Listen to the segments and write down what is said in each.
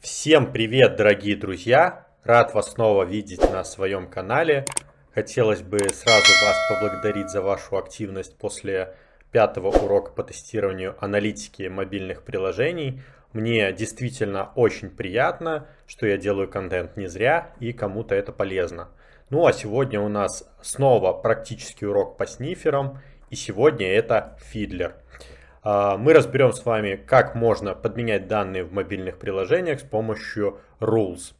Всем привет, дорогие друзья! Рад вас снова видеть на своем канале. Хотелось бы сразу вас поблагодарить за вашу активность после пятого урока по тестированию аналитики мобильных приложений. Мне действительно очень приятно, что я делаю контент не зря и кому-то это полезно. Ну а сегодня у нас снова практический урок по сниферам. И сегодня это фидлер. А, мы разберем с вами, как можно подменять данные в мобильных приложениях с помощью rules.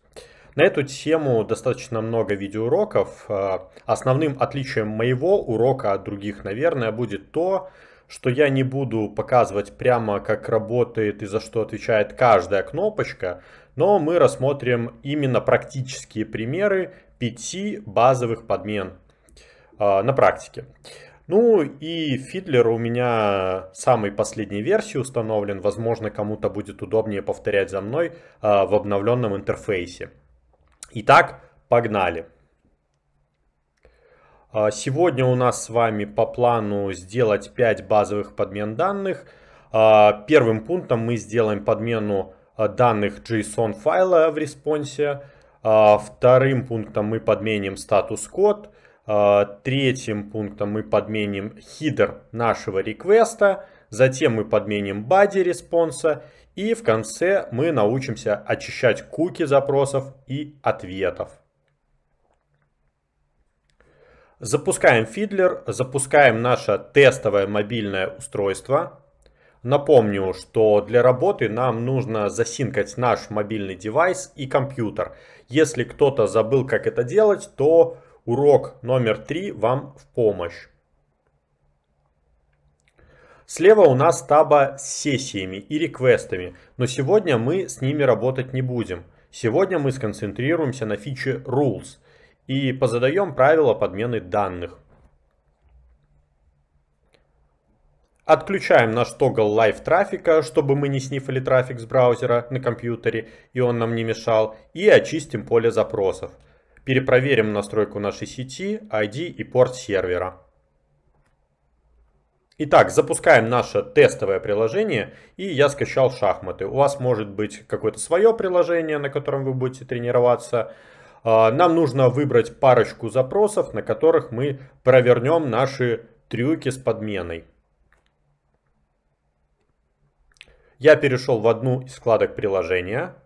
На эту тему достаточно много видеоуроков. А, основным отличием моего урока от других, наверное, будет то, что я не буду показывать прямо, как работает и за что отвечает каждая кнопочка, но мы рассмотрим именно практические примеры пяти базовых подмен а, на практике. Ну и Фидлер у меня самой последней версии установлен. Возможно, кому-то будет удобнее повторять за мной а, в обновленном интерфейсе. Итак, погнали. А, сегодня у нас с вами по плану сделать 5 базовых подмен данных. Первым пунктом мы сделаем подмену данных JSON файла в респонсе. А, вторым пунктом мы подменим статус-код. А, третьим пунктом мы подменим хидер нашего реквеста. Затем мы подменим body респонса. И в конце мы научимся очищать куки запросов и ответов. Запускаем Fiddler, запускаем наше тестовое мобильное устройство. Напомню, что для работы нам нужно засинкать наш мобильный девайс и компьютер. Если кто-то забыл, как это делать, то урок номер 3 вам в помощь. Слева у нас таба с сессиями и реквестами, но сегодня мы с ними работать не будем. Сегодня мы сконцентрируемся на фиче Rules и позадаем правила подмены данных. Отключаем наш тогл лайв трафика, чтобы мы не снифали трафик с браузера на компьютере и он нам не мешал. И очистим поле запросов. Перепроверим настройку нашей сети, ID и порт сервера. Итак, запускаем наше тестовое приложение и я скачал шахматы. У вас может быть какое-то свое приложение, на котором вы будете тренироваться. А, нам нужно выбрать парочку запросов, на которых мы провернем наши трюки с подменой. Я перешел в одну из вкладок приложения.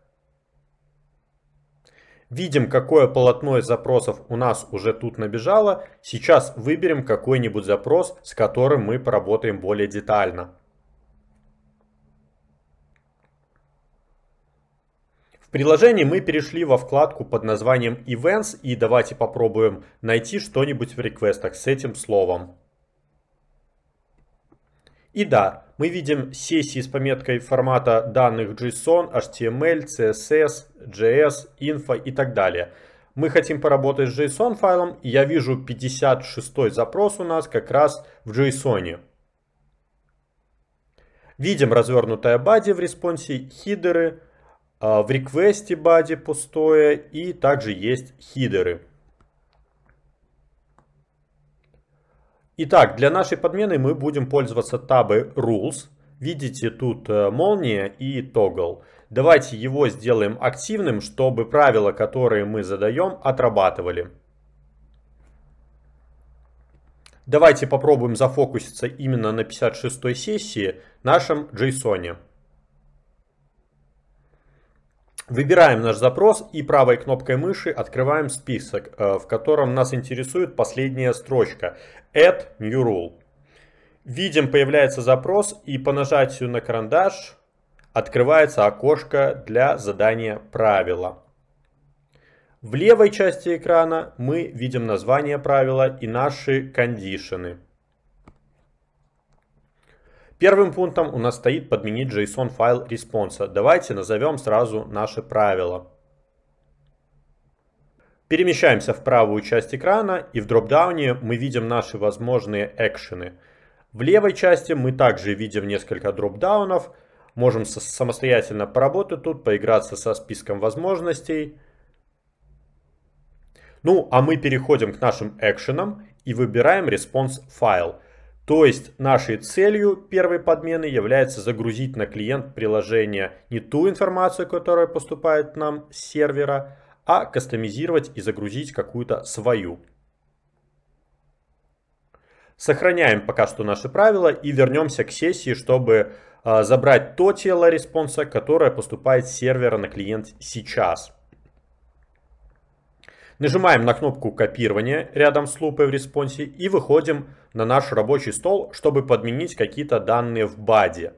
Видим, какое полотно из запросов у нас уже тут набежало. Сейчас выберем какой-нибудь запрос, с которым мы поработаем более детально. В приложении мы перешли во вкладку под названием Events и давайте попробуем найти что-нибудь в реквестах с этим словом. И да, мы видим сессии с пометкой формата данных JSON, HTML, CSS, JS, Info и так далее. Мы хотим поработать с JSON файлом, и я вижу 56 запрос у нас как раз в JSON. Видим развернутая бади в респонсе, хидеры, а, в реквесте бади пустое и также есть хидеры. Итак, для нашей подмены мы будем пользоваться табы Rules. Видите, тут э, молния и Toggle. Давайте его сделаем активным, чтобы правила, которые мы задаем, отрабатывали. Давайте попробуем зафокуситься именно на 56 сессии нашем JSON. Выбираем наш запрос и правой кнопкой мыши открываем список, э, в котором нас интересует последняя строчка Add New Rule. Видим, появляется запрос и по нажатию на карандаш открывается окошко для задания правила. В левой части экрана мы видим название правила и наши кондишены. Первым пунктом у нас стоит подменить JSON файл респонса. Давайте назовем сразу наши правила. Перемещаемся в правую часть экрана и в дропдауне мы видим наши возможные экшены. В левой части мы также видим несколько дропдаунов. Можем самостоятельно поработать тут, поиграться со списком возможностей. Ну, а мы переходим к нашим экшенам и выбираем response файл. То есть нашей целью первой подмены является загрузить на клиент приложение не ту информацию, которая поступает нам с сервера, а кастомизировать и загрузить какую-то свою. Сохраняем пока что наши правила и вернемся к сессии, чтобы а, забрать то тело респонса, которое поступает с сервера на клиент сейчас. Нажимаем на кнопку копирования рядом с лупой в респонсе и выходим на наш рабочий стол, чтобы подменить какие-то данные в баде.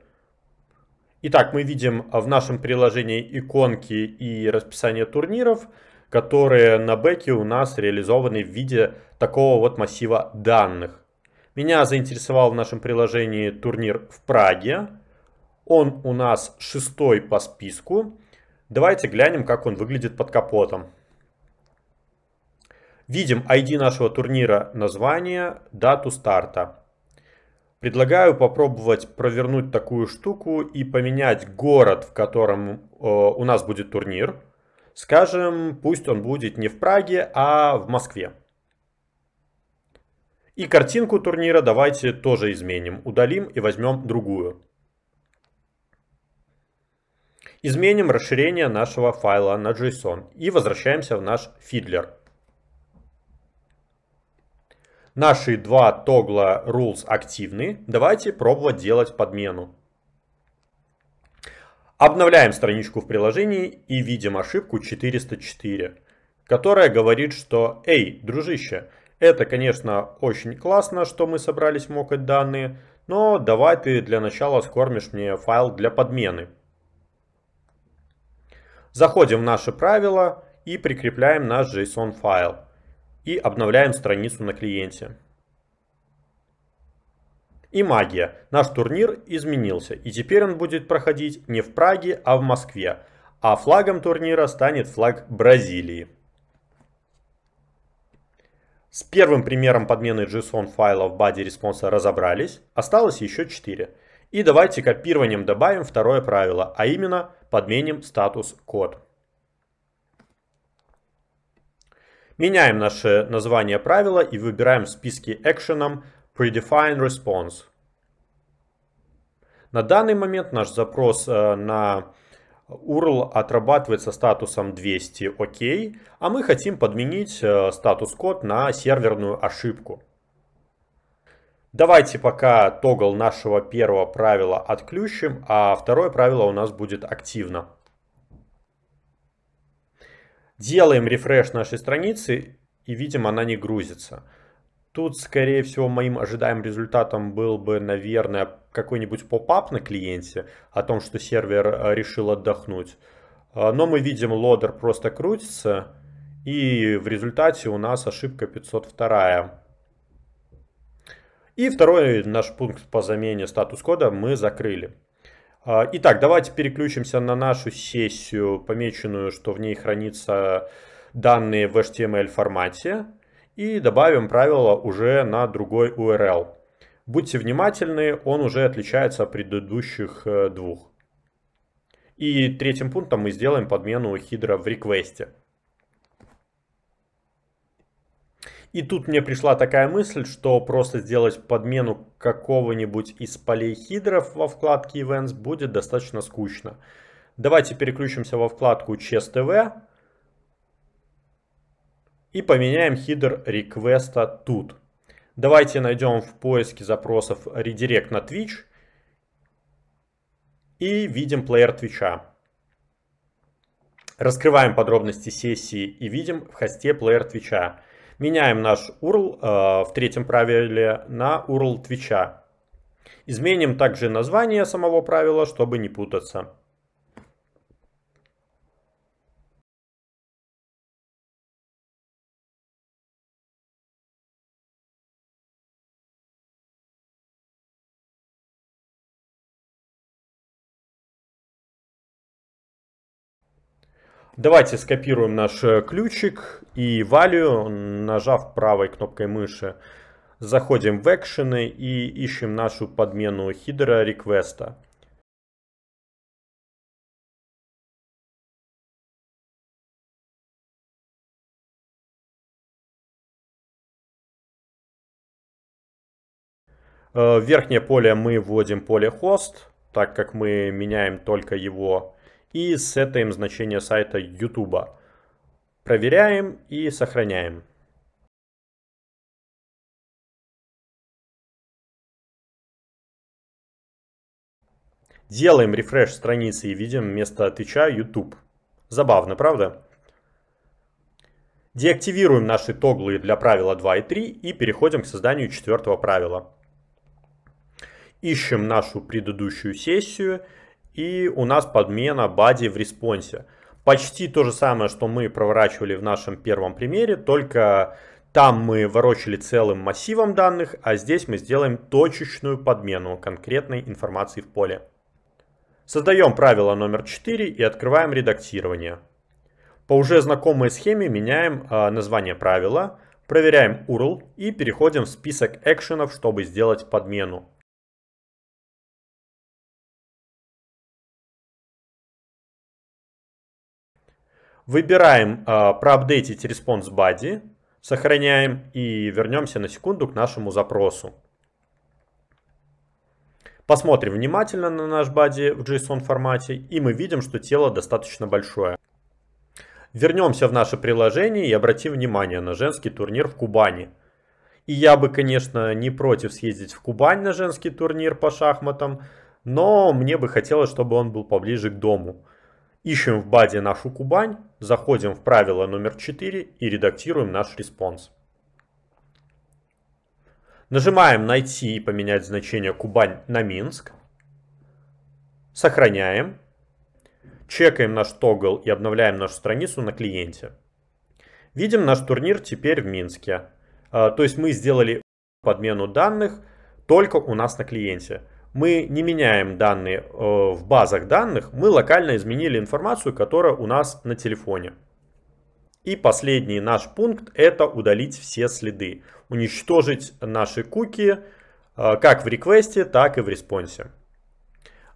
Итак, мы видим в нашем приложении иконки и расписание турниров, которые на бэке у нас реализованы в виде такого вот массива данных. Меня заинтересовал в нашем приложении турнир в Праге. Он у нас шестой по списку. Давайте глянем, как он выглядит под капотом. Видим ID нашего турнира, название, дату старта. Предлагаю попробовать провернуть такую штуку и поменять город, в котором э, у нас будет турнир. Скажем, пусть он будет не в Праге, а в Москве. И картинку турнира давайте тоже изменим. Удалим и возьмем другую. Изменим расширение нашего файла на JSON и возвращаемся в наш фидлер. Наши два тогла rules активны. Давайте пробовать делать подмену. Обновляем страничку в приложении и видим ошибку 404, которая говорит, что «Эй, дружище, это, конечно, очень классно, что мы собрались мокать данные, но давай ты для начала скормишь мне файл для подмены». Заходим в наши правила и прикрепляем наш JSON файл и обновляем страницу на клиенте. И магия. Наш турнир изменился, и теперь он будет проходить не в Праге, а в Москве. А флагом турнира станет флаг Бразилии. С первым примером подмены JSON файла в баде респонса разобрались, осталось еще 4. И давайте копированием добавим второе правило, а именно подменим статус код. Меняем наше название правила и выбираем в списке экшеном Predefine Response. На данный момент наш запрос э, на URL отрабатывается статусом 200 ОК, а мы хотим подменить э, статус-код на серверную ошибку. Давайте пока тогл нашего первого правила отключим, а второе правило у нас будет активно. Делаем рефреш нашей страницы и видим, она не грузится. Тут, скорее всего, моим ожидаемым результатом был бы, наверное, какой-нибудь поп-ап на клиенте о том, что сервер э, решил отдохнуть. Э, но мы видим, лодер просто крутится, и в результате у нас ошибка 502. И второй наш пункт по замене статус-кода мы закрыли. А, итак, давайте переключимся на нашу сессию, помеченную, что в ней хранится данные в HTML формате. И добавим правило уже на другой URL. Будьте внимательны, он уже отличается от предыдущих э, двух. И третьим пунктом мы сделаем подмену хидра в реквесте. И тут мне пришла такая мысль, что просто сделать подмену какого-нибудь из полей хидров во вкладке Events будет достаточно скучно. Давайте переключимся во вкладку ChessTV и поменяем хидр реквеста тут. Давайте найдем в поиске запросов редирект на Twitch и видим плеер Твича. Раскрываем подробности сессии и видим в хосте плеер Твича. Меняем наш URL э, в третьем правиле на URL Твича. Изменим также название самого правила, чтобы не путаться. Давайте скопируем наш э, ключик и value, нажав правой кнопкой мыши. Заходим в экшены и ищем нашу подмену хидера реквеста. Э, в верхнее поле мы вводим поле host, так как мы меняем только его и сетаем значение сайта YouTube. Проверяем и сохраняем. Делаем рефреш страницы и видим вместо отвеча YouTube. Забавно, правда? Деактивируем наши тоглы для правила 2 и 3 и переходим к созданию четвертого правила. Ищем нашу предыдущую сессию и у нас подмена бади в респонсе. Почти то же самое, что мы проворачивали в нашем первом примере, только там мы ворочили целым массивом данных, а здесь мы сделаем точечную подмену конкретной информации в поле. Создаем правило номер 4 и открываем редактирование. По уже знакомой схеме меняем э, название правила, проверяем URL и переходим в список экшенов, чтобы сделать подмену. Выбираем э, проапдейтить response body, сохраняем и вернемся на секунду к нашему запросу. Посмотрим внимательно на наш body в JSON формате, и мы видим, что тело достаточно большое. Вернемся в наше приложение и обратим внимание на женский турнир в Кубани. И я бы, конечно, не против съездить в Кубань на женский турнир по шахматам, но мне бы хотелось, чтобы он был поближе к дому. Ищем в базе нашу Кубань, заходим в правило номер 4 и редактируем наш респонс. Нажимаем «Найти» и поменять значение Кубань на Минск. Сохраняем. Чекаем наш тогл и обновляем нашу страницу на клиенте. Видим наш турнир теперь в Минске. А, то есть мы сделали подмену данных только у нас на клиенте мы не меняем данные э, в базах данных, мы локально изменили информацию, которая у нас на телефоне. И последний наш пункт это удалить все следы, уничтожить наши куки э, как в реквесте, так и в респонсе.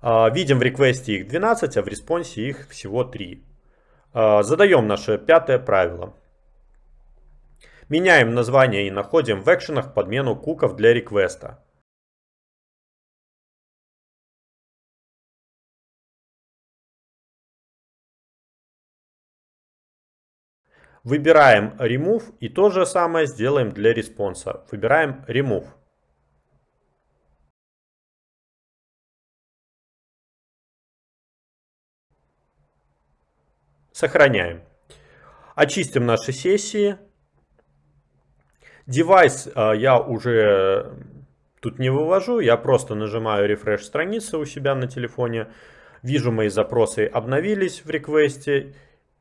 Э, видим в реквесте их 12, а в респонсе их всего 3. Задаем наше пятое правило. Меняем название и находим в экшенах подмену куков для реквеста. Выбираем Remove и то же самое сделаем для респонса. Выбираем Remove. Сохраняем. Очистим наши сессии. Девайс э, я уже э, тут не вывожу, я просто нажимаю Refresh страницы у себя на телефоне, вижу мои запросы обновились в реквесте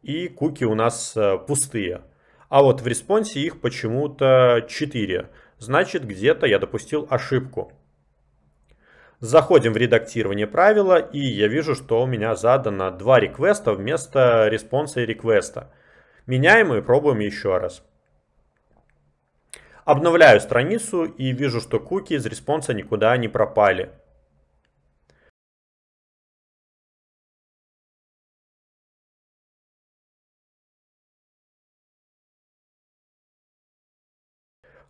и куки у нас э, пустые. А вот в респонсе их почему-то 4. Значит, где-то я допустил ошибку. Заходим в редактирование правила, и я вижу, что у меня задано два реквеста вместо респонса и реквеста. Меняем и пробуем еще раз. Обновляю страницу и вижу, что куки из респонса никуда не пропали.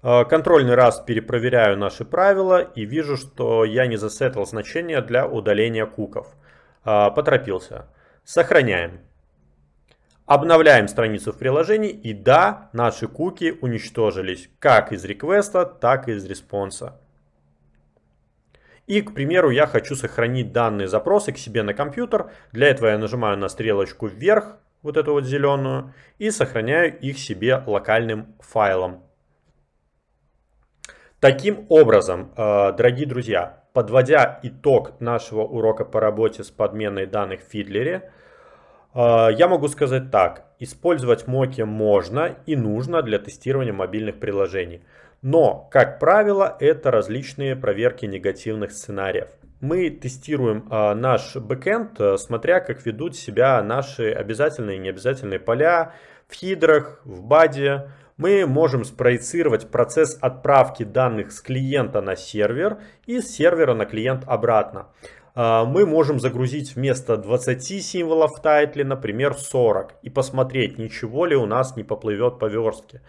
А, контрольный раз перепроверяю наши правила и вижу, что я не засетил значение для удаления куков. А, поторопился. Сохраняем. Обновляем страницу в приложении и да, наши куки уничтожились как из реквеста, так и из респонса. И, к примеру, я хочу сохранить данные запросы к себе на компьютер. Для этого я нажимаю на стрелочку вверх, вот эту вот зеленую, и сохраняю их себе локальным файлом. Таким образом, э, дорогие друзья, подводя итог нашего урока по работе с подменой данных в Фидлере, э, я могу сказать так. Использовать моки можно и нужно для тестирования мобильных приложений. Но, как правило, это различные проверки негативных сценариев. Мы тестируем э, наш бэкэнд, смотря как ведут себя наши обязательные и необязательные поля в хидрах, в баде, мы можем спроецировать процесс отправки данных с клиента на сервер и с сервера на клиент обратно. А, мы можем загрузить вместо 20 символов в тайтле, например, 40 и посмотреть, ничего ли у нас не поплывет по верстке.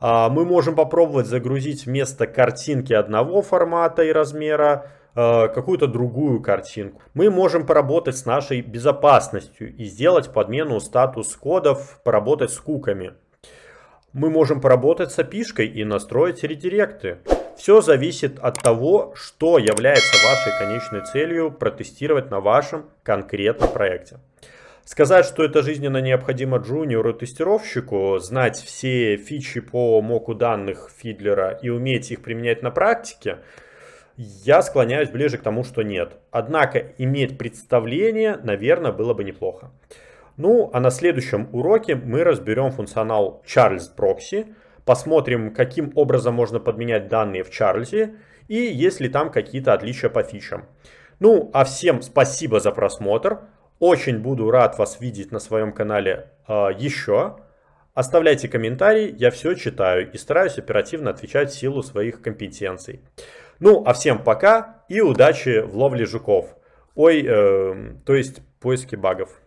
А, мы можем попробовать загрузить вместо картинки одного формата и размера а, какую-то другую картинку. Мы можем поработать с нашей безопасностью и сделать подмену статус-кодов, поработать с куками. Мы можем поработать с API и настроить редиректы. Все зависит от того, что является вашей конечной целью протестировать на вашем конкретном проекте. Сказать, что это жизненно необходимо джуниору-тестировщику, знать все фичи по моку данных Фидлера и уметь их применять на практике, я склоняюсь ближе к тому, что нет. Однако иметь представление, наверное, было бы неплохо. Ну, а на следующем уроке мы разберем функционал Charles Proxy, посмотрим, каким образом можно подменять данные в Чарльзе и есть ли там какие-то отличия по фичам. Ну, а всем спасибо за просмотр. Очень буду рад вас видеть на своем канале э, еще. Оставляйте комментарии, я все читаю и стараюсь оперативно отвечать в силу своих компетенций. Ну, а всем пока и удачи в ловле жуков. Ой, э, то есть поиске багов.